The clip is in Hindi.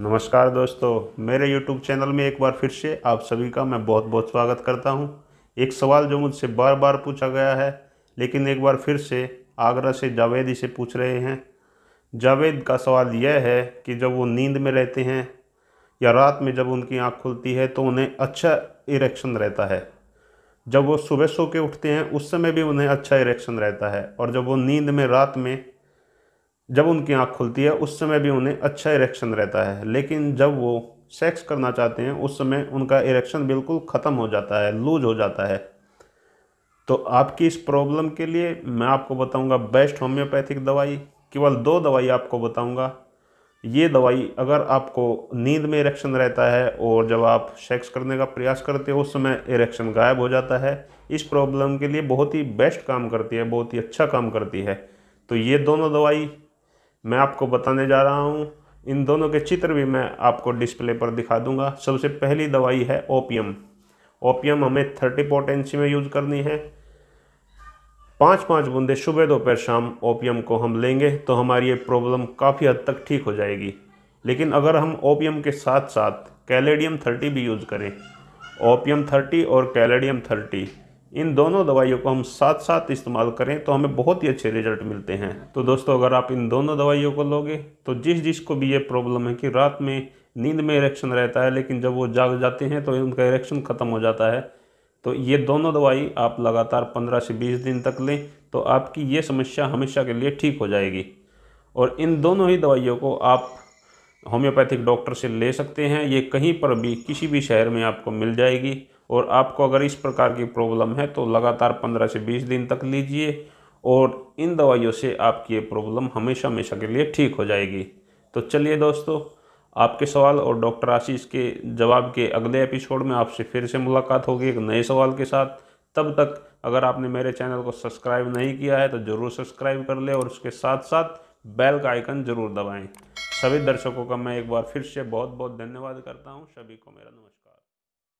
नमस्कार दोस्तों मेरे YouTube चैनल में एक बार फिर से आप सभी का मैं बहुत बहुत स्वागत करता हूं। एक सवाल जो मुझसे बार बार पूछा गया है लेकिन एक बार फिर से आगरा से जावेद इसे पूछ रहे हैं जावेद का सवाल यह है कि जब वो नींद में रहते हैं या रात में जब उनकी आँख खुलती है तो उन्हें अच्छा इरेक्शन रहता है जब वो सुबह सो के उठते हैं उस समय भी उन्हें अच्छा इरेक्शन रहता है और जब वो नींद में रात में जब उनकी आँख खुलती है उस समय भी उन्हें अच्छा इरेक्शन रहता है लेकिन जब वो सेक्स करना चाहते हैं उस समय उनका इरेक्शन बिल्कुल ख़त्म हो जाता है लूज हो जाता है तो आपकी इस प्रॉब्लम के लिए मैं आपको बताऊंगा बेस्ट होम्योपैथिक दवाई केवल दो दवाई आपको बताऊंगा ये दवाई अगर आपको नींद में इरेक्शन रहता है और जब आप सेक्स करने का प्रयास करते हो उस समय इरेक्शन गायब हो जाता है इस प्रॉब्लम के लिए बहुत ही बेस्ट काम करती है बहुत ही अच्छा काम करती है तो ये दोनों दवाई मैं आपको बताने जा रहा हूँ इन दोनों के चित्र भी मैं आपको डिस्प्ले पर दिखा दूंगा सबसे पहली दवाई है ओपियम ओपियम हमें थर्टी पोटेंसी में यूज़ करनी है पाँच पाँच बूंदे सुबह दोपहर शाम ओपियम को हम लेंगे तो हमारी ये प्रॉब्लम काफ़ी हद तक ठीक हो जाएगी लेकिन अगर हम ओपियम के साथ साथ कैलेडियम थर्टी भी यूज़ करें ओपियम थर्टी और कैलेडियम थर्टी इन दोनों दवाइयों को हम साथ साथ इस्तेमाल करें तो हमें बहुत ही अच्छे रिजल्ट मिलते हैं तो दोस्तों अगर आप इन दोनों दवाइयों को लोगे तो जिस जिस को भी ये प्रॉब्लम है कि रात में नींद में इरेक्शन रहता है लेकिन जब वो जाग जाते हैं तो उनका इरेक्शन ख़त्म हो जाता है तो ये दोनों दवाई आप लगातार पंद्रह से बीस दिन तक लें तो आपकी ये समस्या हमेशा के लिए ठीक हो जाएगी और इन दोनों ही दवाइयों को आप होम्योपैथिक डॉक्टर से ले सकते हैं ये कहीं पर भी किसी भी शहर में आपको मिल जाएगी और आपको अगर इस प्रकार की प्रॉब्लम है तो लगातार पंद्रह से बीस दिन तक लीजिए और इन दवाइयों से आपकी ये प्रॉब्लम हमेशा हमेशा के लिए ठीक हो जाएगी तो चलिए दोस्तों आपके सवाल और डॉक्टर आशीष के जवाब के अगले एपिसोड में आपसे फिर से मुलाकात होगी एक नए सवाल के साथ तब तक अगर आपने मेरे चैनल को सब्सक्राइब नहीं किया है तो ज़रूर सब्सक्राइब कर लें और उसके साथ साथ बेल का आइकन ज़रूर दबाएं सभी दर्शकों का मैं एक बार फिर से बहुत बहुत धन्यवाद करता हूँ सभी को मेरा नमस्कार